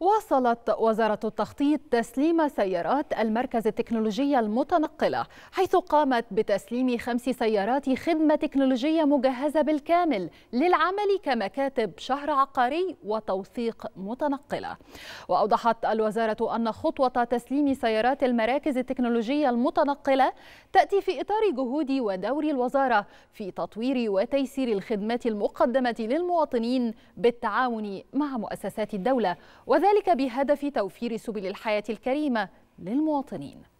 واصلت وزارة التخطيط تسليم سيارات المركز التكنولوجية المتنقلة حيث قامت بتسليم خمس سيارات خدمة تكنولوجية مجهزة بالكامل للعمل كمكاتب شهر عقاري وتوثيق متنقلة وأوضحت الوزارة أن خطوة تسليم سيارات المراكز التكنولوجية المتنقلة تأتي في إطار جهود ودور الوزارة في تطوير وتيسير الخدمات المقدمة للمواطنين بالتعاون مع مؤسسات الدولة وذلك بهدف توفير سبل الحياة الكريمة للمواطنين